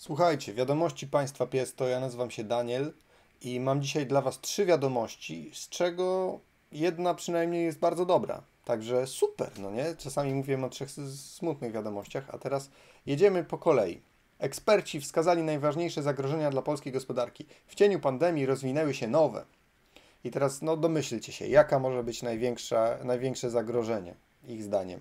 Słuchajcie, wiadomości Państwa Pies to ja nazywam się Daniel i mam dzisiaj dla Was trzy wiadomości, z czego jedna przynajmniej jest bardzo dobra. Także super, no nie? Czasami mówiłem o trzech smutnych wiadomościach, a teraz jedziemy po kolei. Eksperci wskazali najważniejsze zagrożenia dla polskiej gospodarki. W cieniu pandemii rozwinęły się nowe. I teraz no domyślcie się, jaka może być największa, największe zagrożenie ich zdaniem.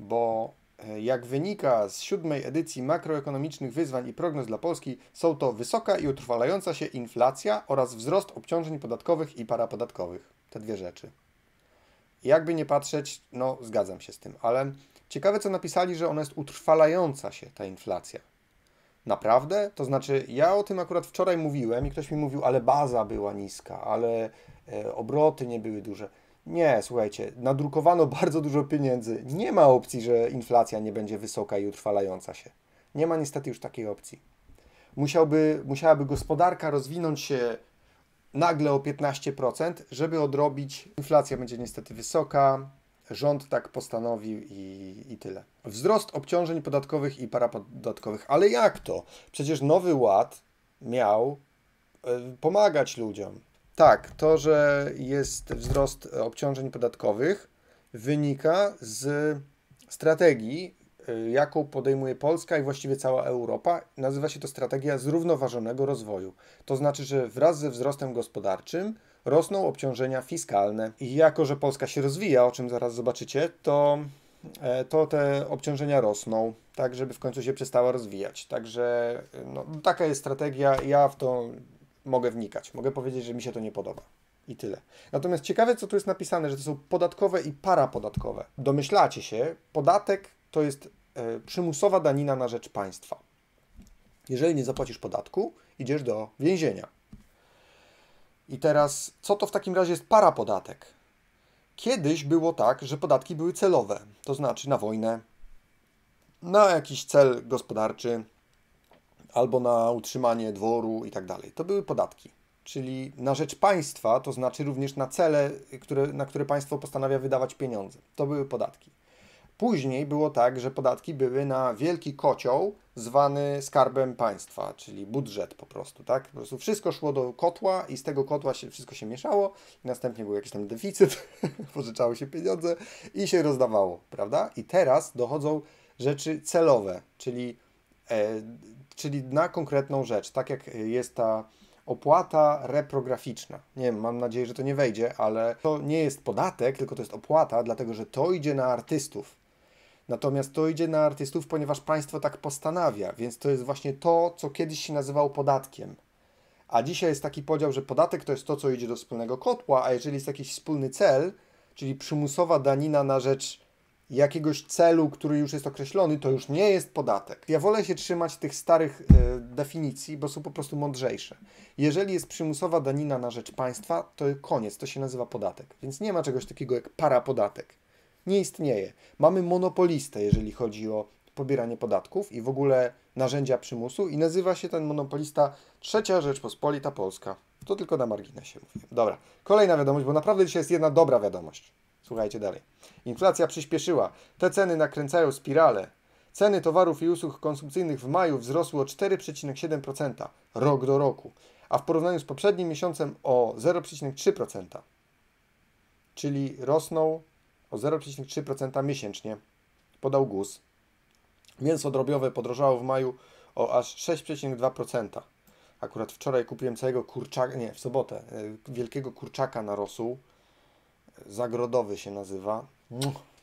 Bo E, jak wynika z siódmej edycji makroekonomicznych wyzwań i prognoz dla Polski, są to wysoka i utrwalająca się inflacja oraz wzrost obciążeń podatkowych i parapodatkowych. Te dwie rzeczy. Jakby nie patrzeć, no zgadzam się z tym, ale ciekawe co napisali, że ona jest utrwalająca się, ta inflacja. Naprawdę? To znaczy, ja o tym akurat wczoraj mówiłem i ktoś mi mówił, ale baza była niska, ale e, obroty nie były duże. Nie, słuchajcie, nadrukowano bardzo dużo pieniędzy. Nie ma opcji, że inflacja nie będzie wysoka i utrwalająca się. Nie ma niestety już takiej opcji. Musiałby, musiałaby gospodarka rozwinąć się nagle o 15%, żeby odrobić. Inflacja będzie niestety wysoka, rząd tak postanowił i, i tyle. Wzrost obciążeń podatkowych i parapodatkowych. Ale jak to? Przecież nowy ład miał e, pomagać ludziom. Tak, to, że jest wzrost obciążeń podatkowych, wynika z strategii, y, jaką podejmuje Polska i właściwie cała Europa. Nazywa się to strategia zrównoważonego rozwoju. To znaczy, że wraz ze wzrostem gospodarczym rosną obciążenia fiskalne. I jako, że Polska się rozwija, o czym zaraz zobaczycie, to, e, to te obciążenia rosną, tak żeby w końcu się przestała rozwijać. Także no, taka jest strategia. Ja w to mogę wnikać. Mogę powiedzieć, że mi się to nie podoba. I tyle. Natomiast ciekawe, co tu jest napisane, że to są podatkowe i parapodatkowe. Domyślacie się, podatek to jest e, przymusowa danina na rzecz państwa. Jeżeli nie zapłacisz podatku, idziesz do więzienia. I teraz, co to w takim razie jest parapodatek? Kiedyś było tak, że podatki były celowe, to znaczy na wojnę, na jakiś cel gospodarczy, albo na utrzymanie dworu i tak dalej. To były podatki. Czyli na rzecz państwa, to znaczy również na cele, które, na które państwo postanawia wydawać pieniądze. To były podatki. Później było tak, że podatki były na wielki kocioł zwany skarbem państwa, czyli budżet po prostu, tak? Po prostu wszystko szło do kotła i z tego kotła się, wszystko się mieszało, następnie był jakiś tam deficyt, pożyczały się pieniądze i się rozdawało, prawda? I teraz dochodzą rzeczy celowe, czyli e, czyli na konkretną rzecz, tak jak jest ta opłata reprograficzna. Nie wiem, mam nadzieję, że to nie wejdzie, ale to nie jest podatek, tylko to jest opłata, dlatego że to idzie na artystów. Natomiast to idzie na artystów, ponieważ państwo tak postanawia, więc to jest właśnie to, co kiedyś się nazywało podatkiem. A dzisiaj jest taki podział, że podatek to jest to, co idzie do wspólnego kotła, a jeżeli jest jakiś wspólny cel, czyli przymusowa danina na rzecz jakiegoś celu, który już jest określony, to już nie jest podatek. Ja wolę się trzymać tych starych y, definicji, bo są po prostu mądrzejsze. Jeżeli jest przymusowa danina na rzecz państwa, to koniec, to się nazywa podatek. Więc nie ma czegoś takiego jak parapodatek. Nie istnieje. Mamy monopolistę, jeżeli chodzi o pobieranie podatków i w ogóle narzędzia przymusu i nazywa się ten monopolista Trzecia Rzeczpospolita Polska. To tylko na marginesie mówię. Dobra, kolejna wiadomość, bo naprawdę dzisiaj jest jedna dobra wiadomość. Słuchajcie dalej. Inflacja przyspieszyła. Te ceny nakręcają spiralę. Ceny towarów i usług konsumpcyjnych w maju wzrosły o 4,7% rok do roku, a w porównaniu z poprzednim miesiącem o 0,3%. Czyli rosną o 0,3% miesięcznie, podał GUS. Mięso drobiowe podrożało w maju o aż 6,2%. Akurat wczoraj kupiłem całego kurczaka, nie, w sobotę, e, wielkiego kurczaka na rosół zagrodowy się nazywa.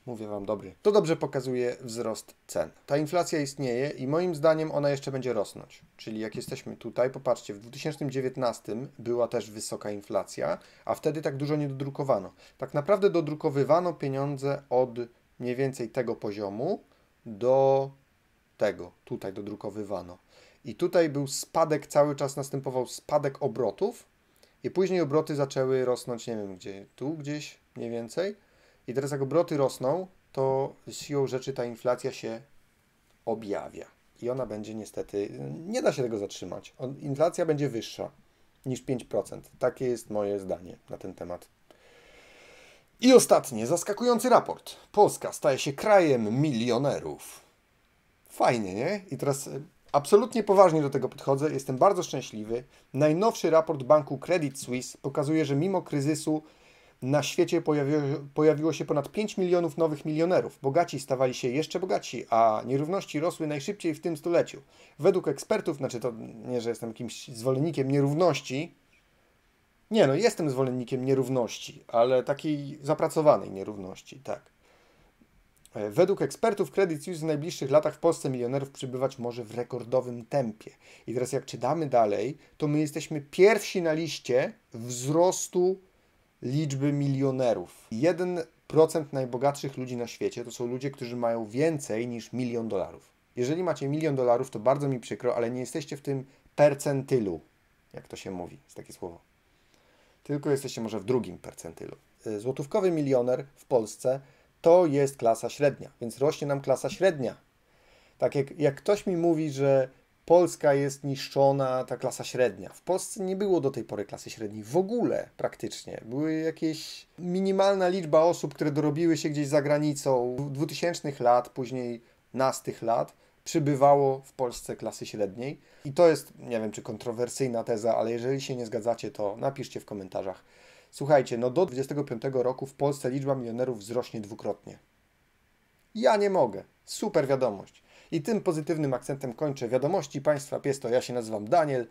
Mówię Wam, dobry. To dobrze pokazuje wzrost cen. Ta inflacja istnieje i moim zdaniem ona jeszcze będzie rosnąć. Czyli jak jesteśmy tutaj, popatrzcie, w 2019 była też wysoka inflacja, a wtedy tak dużo nie dodrukowano. Tak naprawdę dodrukowywano pieniądze od mniej więcej tego poziomu do tego. Tutaj dodrukowywano. I tutaj był spadek, cały czas następował spadek obrotów, i później obroty zaczęły rosnąć, nie wiem gdzie, tu gdzieś mniej więcej. I teraz jak obroty rosną, to siłą rzeczy ta inflacja się objawia. I ona będzie niestety, nie da się tego zatrzymać. Inflacja będzie wyższa niż 5%. Takie jest moje zdanie na ten temat. I ostatnie, zaskakujący raport. Polska staje się krajem milionerów. Fajnie, nie? I teraz e, Absolutnie poważnie do tego podchodzę, jestem bardzo szczęśliwy. Najnowszy raport banku Credit Suisse pokazuje, że mimo kryzysu na świecie pojawiło, pojawiło się ponad 5 milionów nowych milionerów. Bogaci stawali się jeszcze bogaci, a nierówności rosły najszybciej w tym stuleciu. Według ekspertów, znaczy to nie, że jestem jakimś zwolennikiem nierówności, nie no, jestem zwolennikiem nierówności, ale takiej zapracowanej nierówności, tak. E, według ekspertów Credit Suisse w najbliższych latach w Polsce milionerów przybywać może w rekordowym tempie. I teraz jak czytamy dalej, to my jesteśmy pierwsi na liście wzrostu liczby milionerów. 1% najbogatszych ludzi na świecie to są ludzie, którzy mają więcej niż milion dolarów. Jeżeli macie milion dolarów, to bardzo mi przykro, ale nie jesteście w tym percentylu, jak to się mówi, jest takie słowo. Tylko jesteście może w drugim percentylu. E, złotówkowy milioner w Polsce to jest klasa średnia, więc rośnie nam klasa średnia. Tak jak, jak ktoś mi mówi, że Polska jest niszczona, ta klasa średnia. W Polsce nie było do tej pory klasy średniej w ogóle praktycznie. Były jakieś minimalna liczba osób, które dorobiły się gdzieś za granicą. W 2000 lat, później nastych lat przybywało w Polsce klasy średniej. I to jest, nie wiem czy kontrowersyjna teza, ale jeżeli się nie zgadzacie, to napiszcie w komentarzach. Słuchajcie, no do 25 roku w Polsce liczba milionerów wzrośnie dwukrotnie. Ja nie mogę. Super wiadomość. I tym pozytywnym akcentem kończę wiadomości Państwa Piesto. Ja się nazywam Daniel.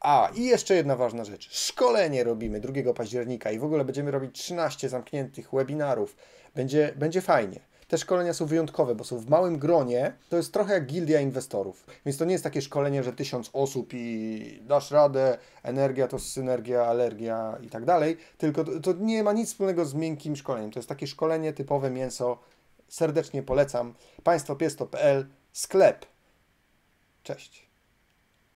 A, i jeszcze jedna ważna rzecz. Szkolenie robimy 2 października i w ogóle będziemy robić 13 zamkniętych webinarów. Będzie, będzie fajnie te szkolenia są wyjątkowe, bo są w małym gronie. To jest trochę jak gildia inwestorów. Więc to nie jest takie szkolenie, że tysiąc osób i dasz radę, energia to synergia, alergia i tak dalej. Tylko to, to nie ma nic wspólnego z miękkim szkoleniem. To jest takie szkolenie typowe mięso. Serdecznie polecam. Państwopiesto.pl sklep. Cześć.